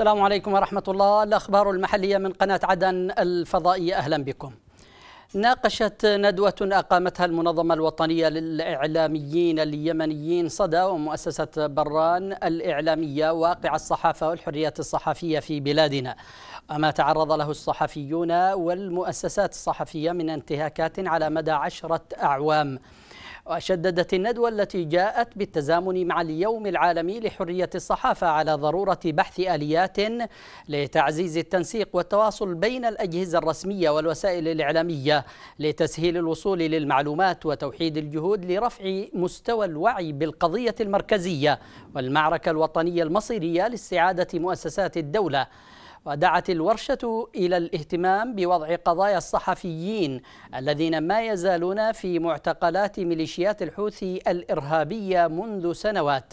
السلام عليكم ورحمة الله الأخبار المحلية من قناة عدن الفضائية أهلا بكم ناقشت ندوة أقامتها المنظمة الوطنية للإعلاميين اليمنيين صدى ومؤسسة بران الإعلامية واقع الصحافة والحريات الصحفية في بلادنا وما تعرض له الصحفيون والمؤسسات الصحفية من انتهاكات على مدى عشرة أعوام وشددت الندوة التي جاءت بالتزامن مع اليوم العالمي لحرية الصحافة على ضرورة بحث آليات لتعزيز التنسيق والتواصل بين الأجهزة الرسمية والوسائل الإعلامية لتسهيل الوصول للمعلومات وتوحيد الجهود لرفع مستوى الوعي بالقضية المركزية والمعركة الوطنية المصيرية لاستعادة مؤسسات الدولة ودعت الورشة إلى الاهتمام بوضع قضايا الصحفيين الذين ما يزالون في معتقلات ميليشيات الحوثي الإرهابية منذ سنوات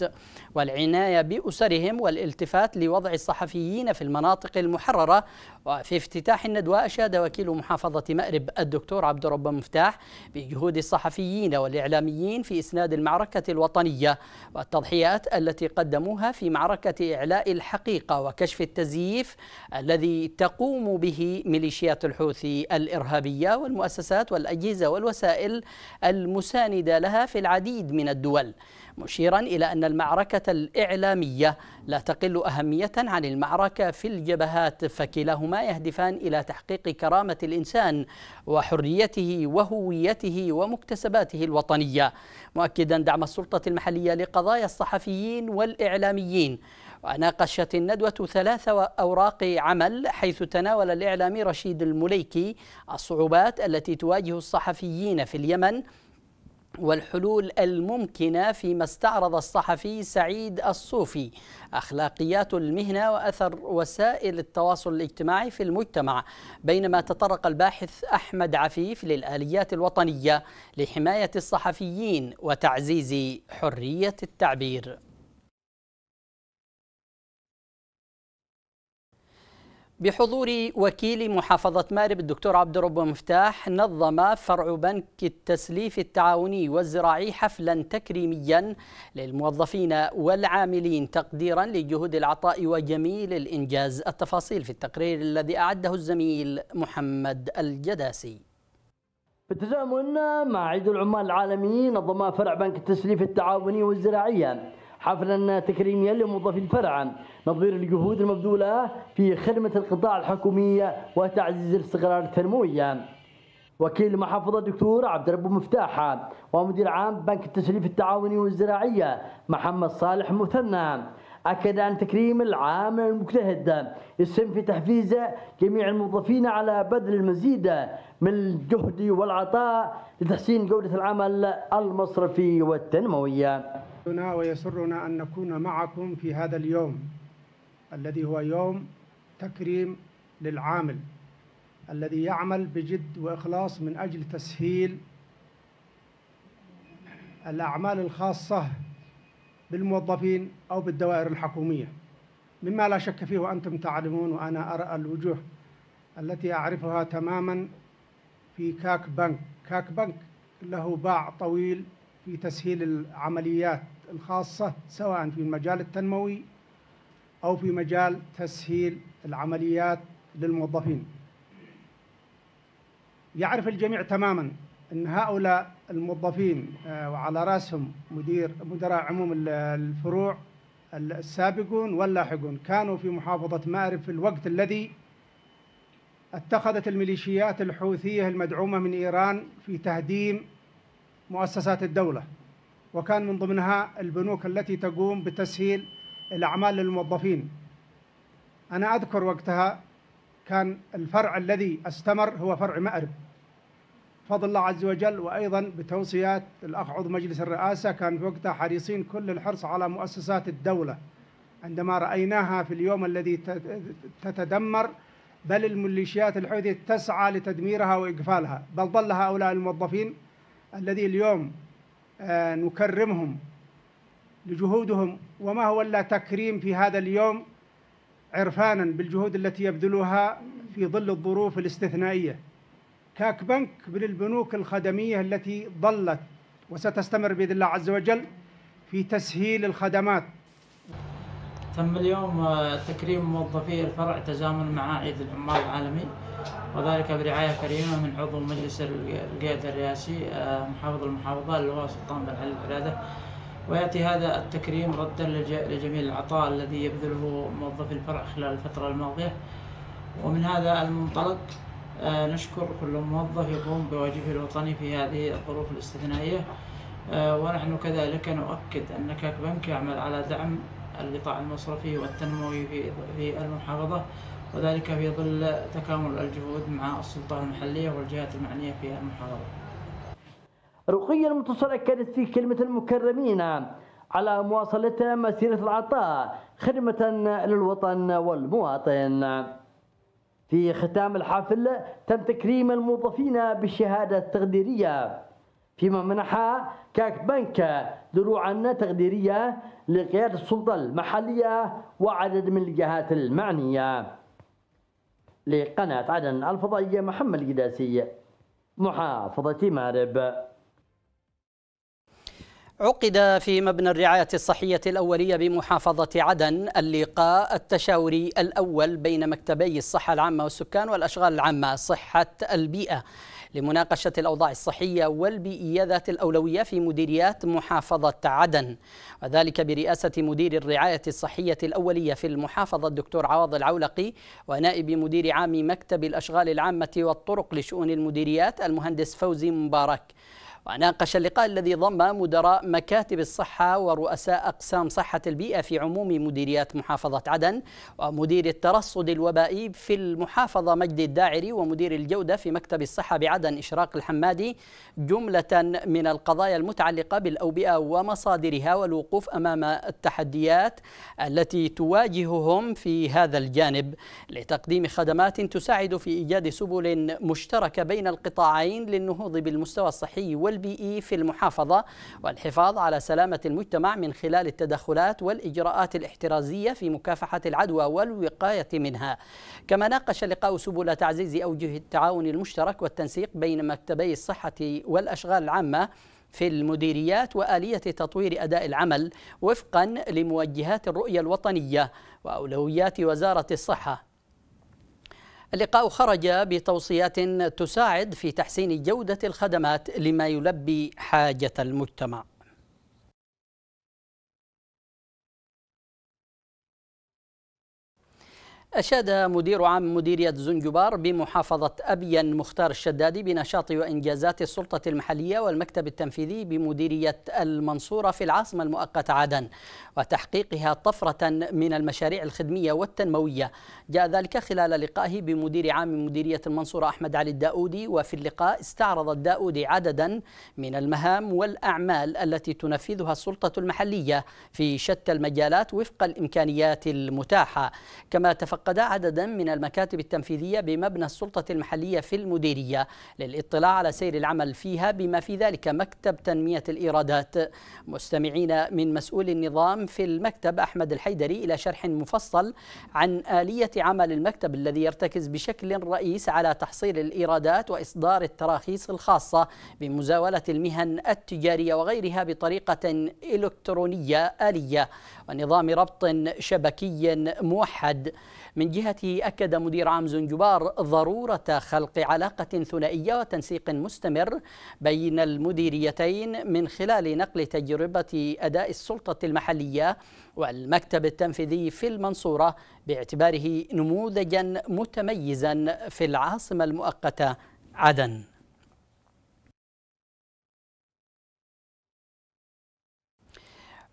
والعناية بأسرهم والالتفات لوضع الصحفيين في المناطق المحررة وفي افتتاح الندوة أشاد وكيل محافظة مأرب الدكتور عبد الرب مفتاح بجهود الصحفيين والإعلاميين في إسناد المعركة الوطنية والتضحيات التي قدموها في معركة إعلاء الحقيقة وكشف التزييف الذي تقوم به ميليشيات الحوثي الارهابيه والمؤسسات والاجهزه والوسائل المسانده لها في العديد من الدول مشيرا الى ان المعركه الاعلاميه لا تقل اهميه عن المعركه في الجبهات فكلاهما يهدفان الى تحقيق كرامه الانسان وحريته وهويته ومكتسباته الوطنيه مؤكدا دعم السلطه المحليه لقضايا الصحفيين والاعلاميين وناقشت الندوة ثلاث أوراق عمل حيث تناول الإعلامي رشيد المليكي الصعوبات التي تواجه الصحفيين في اليمن والحلول الممكنة فيما استعرض الصحفي سعيد الصوفي أخلاقيات المهنة وأثر وسائل التواصل الاجتماعي في المجتمع بينما تطرق الباحث أحمد عفيف للآليات الوطنية لحماية الصحفيين وتعزيز حرية التعبير بحضور وكيل محافظة مأرب الدكتور عبد الرب مفتاح نظم فرع بنك التسليف التعاوني والزراعي حفلا تكريميا للموظفين والعاملين تقديرا لجهود العطاء وجميل الإنجاز التفاصيل في التقرير الذي أعده الزميل محمد الجداسي بالتزامن مع عيد العمال العالمي نظم فرع بنك التسليف التعاوني والزراعي حفلا تكريميا لموظفي الفرع نظير الجهود المبذولة في خدمة القطاع الحكومية وتعزيز الاستقرار التنموي وكيل المحافظة الدكتور عبد الرب مفتاح ومدير عام بنك التسليف التعاوني والزراعية محمد صالح مثنى أكد أن تكريم العامل المجتهد يسهم في تحفيز جميع الموظفين على بذل المزيد من الجهد والعطاء لتحسين جودة العمل المصرفي والتنموي يسعدنا ويسرنا أن نكون معكم في هذا اليوم الذي هو يوم تكريم للعامل الذي يعمل بجد وإخلاص من أجل تسهيل الأعمال الخاصة بالموظفين أو بالدوائر الحكومية مما لا شك فيه وأنتم تعلمون وأنا أرى الوجوه التي أعرفها تماما في كاك بنك كاك بنك له باع طويل في تسهيل العمليات الخاصة سواء في المجال التنموي أو في مجال تسهيل العمليات للموظفين يعرف الجميع تماما أن هؤلاء الموظفين آه، وعلى رأسهم مدير مدراء عموم الفروع السابقون واللاحقون كانوا في محافظة مأرب في الوقت الذي اتخذت الميليشيات الحوثية المدعومة من إيران في تهديم مؤسسات الدولة وكان من ضمنها البنوك التي تقوم بتسهيل الأعمال للموظفين أنا أذكر وقتها كان الفرع الذي استمر هو فرع مأرب فضل الله عز وجل وأيضا بتوصيات الأخ عضو مجلس الرئاسة كان في وقتها حريصين كل الحرص على مؤسسات الدولة عندما رأيناها في اليوم الذي تتدمر بل الميليشيات الحوثية تسعى لتدميرها وإقفالها بل ظل هؤلاء الموظفين الذي اليوم آه، نكرمهم لجهودهم وما هو الا تكريم في هذا اليوم عرفانا بالجهود التي يبذلوها في ظل الظروف الاستثنائيه كاك بنك من البنوك الخدميه التي ظلت وستستمر باذن الله عز وجل في تسهيل الخدمات تم اليوم آه، تكريم موظفي الفرع تزامن مع عيد العمال العالمي وذلك برعاية كريمة من عضو مجلس القيادة الرئاسي آه، محافظ المحافظة اللي هو سلطان بن علي العلادة ويأتي هذا التكريم ردا لجميع العطاء الذي يبذله موظفي الفرع خلال الفترة الماضية ومن هذا المنطلق آه، نشكر كل موظف يقوم بواجبه الوطني في هذه الظروف الاستثنائية آه، ونحن كذلك نؤكد أن كاك بنك يعمل على دعم القطاع المصرفي والتنموي في المحافظة وذلك في ظل تكامل الجهود مع السلطة المحلية والجهات المعنية في المحافظة رقية المتصل أكدت في كلمة المكرمين على مواصلة مسيرة العطاء خدمة للوطن والمواطن في ختام الحفل تم تكريم الموظفين بالشهادة التقديرية فيما منح كاك بنك دروعا تقديرية لقيادة السلطة المحلية وعدد من الجهات المعنية لقناة عدن الفضائية محمد القداسي محافظة مارب عقد في مبنى الرعاية الصحية الأولية بمحافظة عدن اللقاء التشاوري الأول بين مكتبي الصحة العامة والسكان والأشغال العامة صحة البيئة لمناقشة الأوضاع الصحية والبيئية ذات الأولوية في مديريات محافظة عدن وذلك برئاسة مدير الرعاية الصحية الأولية في المحافظة الدكتور عواض العولقي ونائب مدير عام مكتب الأشغال العامة والطرق لشؤون المديريات المهندس فوزي مبارك وناقش اللقاء الذي ضم مدراء مكاتب الصحة ورؤساء أقسام صحة البيئة في عموم مديريات محافظة عدن ومدير الترصد الوبائي في المحافظة مجدي الداعري ومدير الجودة في مكتب الصحة بعدن إشراق الحمادي جملة من القضايا المتعلقة بالأوبئة ومصادرها والوقوف أمام التحديات التي تواجههم في هذا الجانب لتقديم خدمات تساعد في إيجاد سبل مشتركة بين القطاعين للنهوض بالمستوى الصحي والبيئي البيئي في المحافظة والحفاظ على سلامة المجتمع من خلال التدخلات والإجراءات الاحترازية في مكافحة العدوى والوقاية منها كما ناقش اللقاء سبل تعزيز أوجه التعاون المشترك والتنسيق بين مكتبي الصحة والأشغال العامة في المديريات وآلية تطوير أداء العمل وفقا لموجهات الرؤية الوطنية وأولويات وزارة الصحة اللقاء خرج بتوصيات تساعد في تحسين جودة الخدمات لما يلبي حاجة المجتمع أشاد مدير عام مديرية زنجبار بمحافظة أبين مختار الشدادي بنشاط وإنجازات السلطة المحلية والمكتب التنفيذي بمديرية المنصورة في العاصمة المؤقتة عدن وتحقيقها طفرة من المشاريع الخدمية والتنموية جاء ذلك خلال لقائه بمدير عام مديرية المنصورة أحمد علي الداودي وفي اللقاء استعرض الداودي عددا من المهام والأعمال التي تنفذها السلطة المحلية في شتى المجالات وفق الإمكانيات المتاحة كما تفق فقد عددا من المكاتب التنفيذية بمبنى السلطة المحلية في المديرية للاطلاع على سير العمل فيها بما في ذلك مكتب تنمية الإيرادات مستمعين من مسؤول النظام في المكتب أحمد الحيدري إلى شرح مفصل عن آلية عمل المكتب الذي يرتكز بشكل رئيس على تحصيل الإيرادات وإصدار التراخيص الخاصة بمزاولة المهن التجارية وغيرها بطريقة إلكترونية آلية ونظام ربط شبكي موحد من جهته أكد مدير عام زنجبار ضرورة خلق علاقة ثنائية وتنسيق مستمر بين المديريتين من خلال نقل تجربة أداء السلطة المحلية والمكتب التنفيذي في المنصورة باعتباره نموذجا متميزا في العاصمة المؤقتة عدن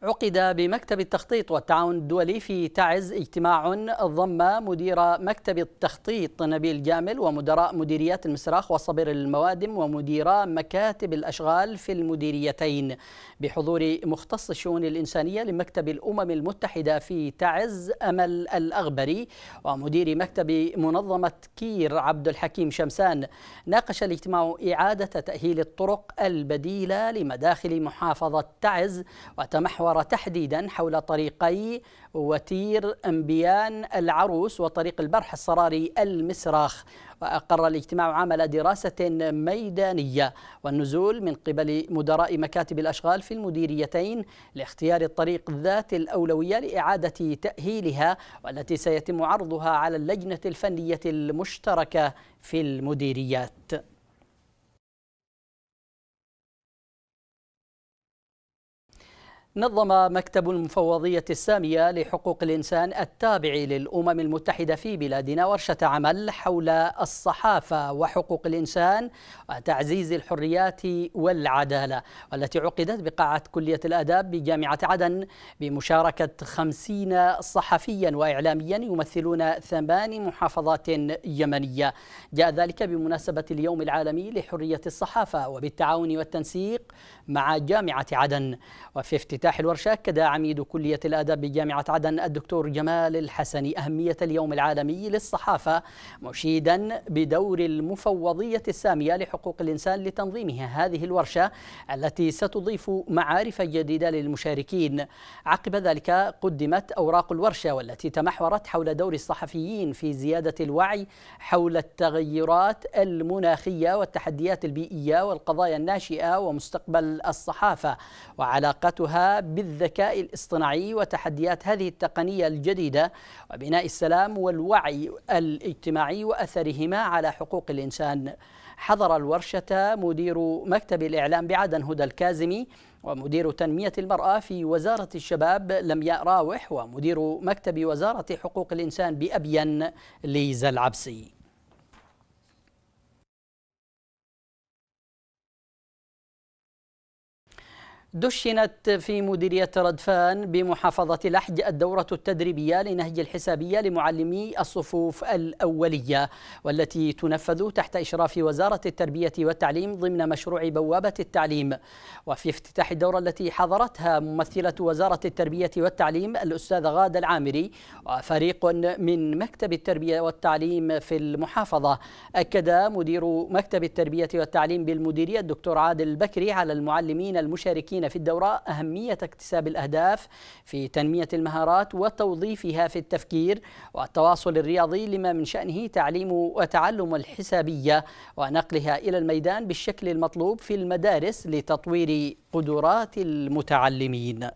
عقد بمكتب التخطيط والتعاون الدولي في تعز اجتماع ضم مدير مكتب التخطيط نبيل جامل ومدراء مديريات المسراخ وصبر الموادم ومديرا مكاتب الأشغال في المديريتين بحضور مختص الشؤون الإنسانية لمكتب الأمم المتحدة في تعز أمل الأغبري ومدير مكتب منظمة كير عبد الحكيم شمسان ناقش الاجتماع إعادة تأهيل الطرق البديلة لمداخل محافظة تعز وتمحور حوار تحديدا حول طريقي وتير أنبيان العروس وطريق البرح الصراري المسراخ وأقر الاجتماع عمل دراسة ميدانية والنزول من قبل مدراء مكاتب الأشغال في المديريتين لاختيار الطريق ذات الأولوية لإعادة تأهيلها والتي سيتم عرضها على اللجنة الفنية المشتركة في المديريات نظم مكتب المفوضية السامية لحقوق الإنسان التابع للأمم المتحدة في بلادنا ورشة عمل حول الصحافة وحقوق الإنسان وتعزيز الحريات والعدالة والتي عقدت بقاعة كلية الآداب بجامعة عدن بمشاركة خمسين صحفيا وإعلاميا يمثلون ثمان محافظات يمنية جاء ذلك بمناسبة اليوم العالمي لحرية الصحافة وبالتعاون والتنسيق مع جامعة عدن وفي افتتاح افتتاح الورشة أكد عميد كلية الآداب بجامعة عدن الدكتور جمال الحسني أهمية اليوم العالمي للصحافة مشيدا بدور المفوضية السامية لحقوق الإنسان لتنظيمها هذه الورشة التي ستضيف معارف جديدة للمشاركين عقب ذلك قدمت أوراق الورشة والتي تمحورت حول دور الصحفيين في زيادة الوعي حول التغيرات المناخية والتحديات البيئية والقضايا الناشئة ومستقبل الصحافة وعلاقتها بالذكاء الاصطناعي وتحديات هذه التقنية الجديدة وبناء السلام والوعي الاجتماعي وأثرهما على حقوق الإنسان حضر الورشة مدير مكتب الإعلام بعدن هدى الكازمي ومدير تنمية المرأة في وزارة الشباب لمياء راوح ومدير مكتب وزارة حقوق الإنسان بأبين ليزا العبسي دشنت في مديرية ردفان بمحافظة لحج الدورة التدريبية لنهج الحسابية لمعلمي الصفوف الأولية والتي تنفذ تحت إشراف وزارة التربية والتعليم ضمن مشروع بوابة التعليم وفي افتتاح الدورة التي حضرتها ممثلة وزارة التربية والتعليم الأستاذ غادة العامري وفريق من مكتب التربية والتعليم في المحافظة أكد مدير مكتب التربية والتعليم بالمديرية الدكتور عادل البكري على المعلمين المشاركين في الدورة أهمية اكتساب الأهداف في تنمية المهارات وتوظيفها في التفكير والتواصل الرياضي لما من شأنه تعليم وتعلم الحسابية ونقلها إلى الميدان بالشكل المطلوب في المدارس لتطوير قدرات المتعلمين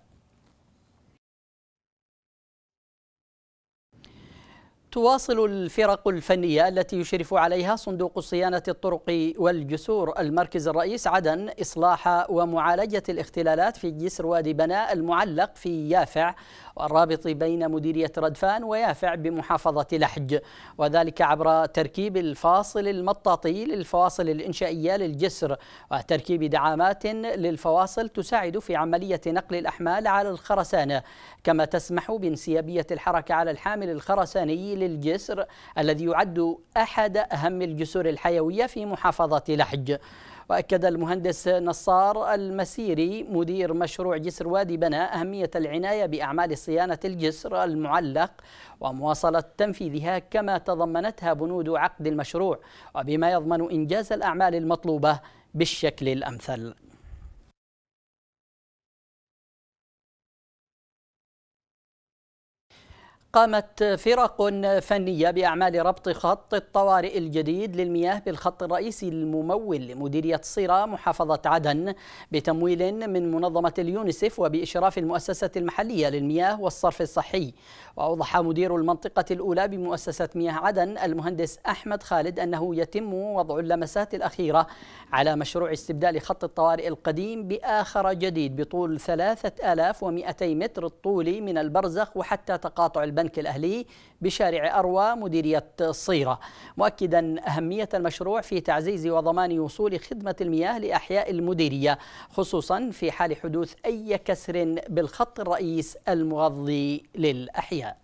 تواصل الفرق الفنية التي يشرف عليها صندوق صيانة الطرق والجسور المركز الرئيس عدن إصلاح ومعالجة الاختلالات في جسر وادي بناء المعلق في يافع والرابط بين مديرية ردفان ويافع بمحافظة لحج وذلك عبر تركيب الفاصل المطاطي للفواصل الإنشائية للجسر وتركيب دعامات للفواصل تساعد في عملية نقل الأحمال على الخرسانة كما تسمح بانسيابية الحركة على الحامل الخرساني طويل الجسر الذي يعد أحد أهم الجسور الحيوية في محافظة لحج وأكد المهندس نصار المسيري مدير مشروع جسر وادي بنا أهمية العناية بأعمال صيانة الجسر المعلق ومواصلة تنفيذها كما تضمنتها بنود عقد المشروع وبما يضمن إنجاز الأعمال المطلوبة بالشكل الأمثل قامت فرق فنية بأعمال ربط خط الطوارئ الجديد للمياه بالخط الرئيسي الممول لمديرية صيرة محافظة عدن بتمويل من منظمة اليونسف وبإشراف المؤسسة المحلية للمياه والصرف الصحي وأوضح مدير المنطقة الأولى بمؤسسة مياه عدن المهندس أحمد خالد أنه يتم وضع اللمسات الأخيرة على مشروع استبدال خط الطوارئ القديم بآخر جديد بطول 3200 متر الطولي من البرزخ وحتى تقاطع البرزخ البنك الأهلي بشارع أروى مديرية الصيرة مؤكدا أهمية المشروع في تعزيز وضمان وصول خدمة المياه لأحياء المديرية خصوصا في حال حدوث أي كسر بالخط الرئيس المغذي للأحياء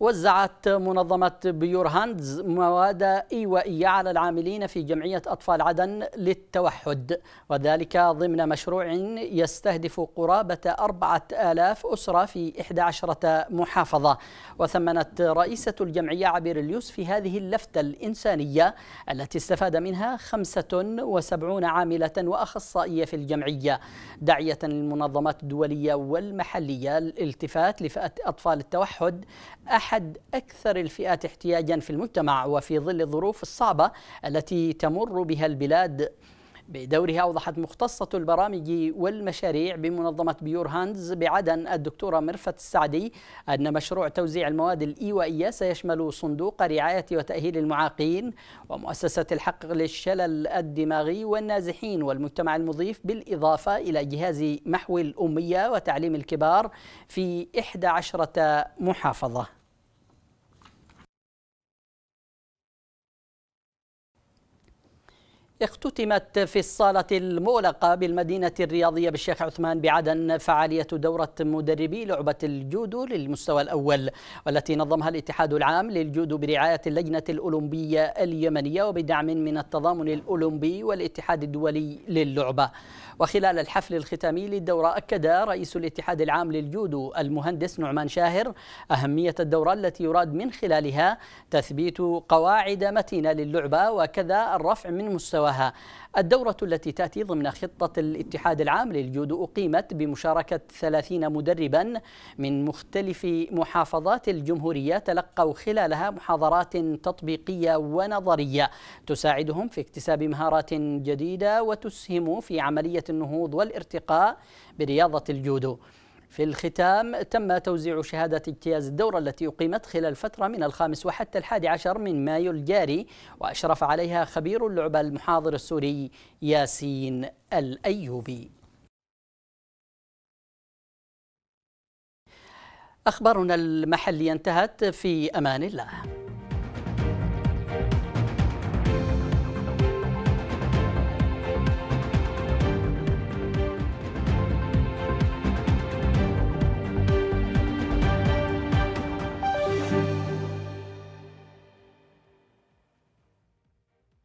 وزعت منظمة بيور هاندز مواد إيوائية على العاملين في جمعية أطفال عدن للتوحد وذلك ضمن مشروع يستهدف قرابة أربعة آلاف أسرة في 11 محافظة وثمنت رئيسة الجمعية عبير اليوسف هذه اللفتة الإنسانية التي استفاد منها 75 عاملة وأخصائية في الجمعية داعية للمنظمات الدولية والمحلية الالتفات لفئة أطفال التوحد أح أحد أكثر الفئات احتياجا في المجتمع وفي ظل الظروف الصعبة التي تمر بها البلاد بدورها أوضحت مختصة البرامج والمشاريع بمنظمة بيور هاندز بعدن الدكتورة مرفت السعدي أن مشروع توزيع المواد الإيوائية سيشمل صندوق رعاية وتأهيل المعاقين ومؤسسة الحق للشلل الدماغي والنازحين والمجتمع المضيف بالإضافة إلى جهاز محو الأمية وتعليم الكبار في 11 محافظة اختتمت في الصالة المغلقة بالمدينة الرياضية بالشيخ عثمان بعدن فعالية دورة مدربي لعبة الجودو للمستوى الأول والتي نظمها الاتحاد العام للجودو برعاية اللجنة الأولمبية اليمنية وبدعم من التضامن الأولمبي والاتحاد الدولي للعبة وخلال الحفل الختامي للدورة أكد رئيس الاتحاد العام للجودو المهندس نعمان شاهر أهمية الدورة التي يراد من خلالها تثبيت قواعد متينة للعبة وكذا الرفع من مستوى مستواها الدورة التي تأتي ضمن خطة الاتحاد العام للجودو أقيمت بمشاركة 30 مدربا من مختلف محافظات الجمهورية تلقوا خلالها محاضرات تطبيقية ونظرية تساعدهم في اكتساب مهارات جديدة وتسهم في عملية النهوض والارتقاء برياضة الجودو في الختام تم توزيع شهادة اجتياز الدورة التي أقيمت خلال فترة من الخامس وحتى الحادي عشر من مايو الجاري وأشرف عليها خبير اللعبة المحاضر السوري ياسين الأيوبي أخبارنا المحلية انتهت في أمان الله